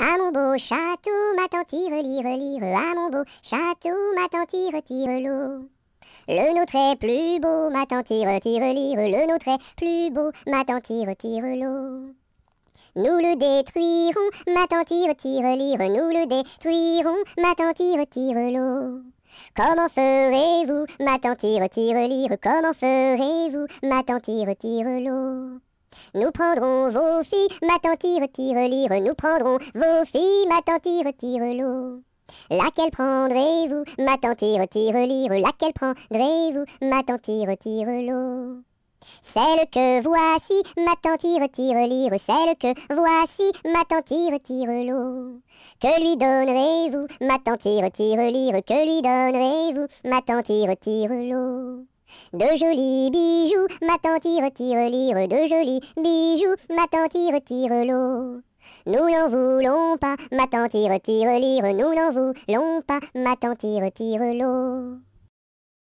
À mon beau château, m'attend tire, lire, lire, à mon beau château, m'attend tire, tire l'eau. Le nôtre est plus beau, m'attend tire, tire, lire, le nôtre est plus beau, m'attend tire, tire l'eau. Nous le détruirons, m'attend tire, tire, lire, nous le détruirons, m'attend tire, tire l'eau. Comment ferez-vous, m'attend tire, tire, lire, comment ferez-vous, m'attend tire, tire l'eau. Nous prendrons vos filles, ma tante tire, lire, nous prendrons vos filles, ma tante tire, tire l'eau. Laquelle prendrez-vous, ma tante tire, tire, lire, laquelle prendrez-vous, ma tante tire, tire l'eau. Celle que voici, ma tante tire, lire, celle que voici, ma tante tire, tire l'eau. Que lui donnerez-vous, ma tante tire, tire, lire, que lui donnerez-vous, ma tante tire, tire l'eau. De jolis bijoux, ma tante y retire lire, de jolis bijoux, ma tante y retire l'eau. Nous n'en voulons pas, ma tante y retire lire, nous n'en voulons pas, ma tante y retire l'eau.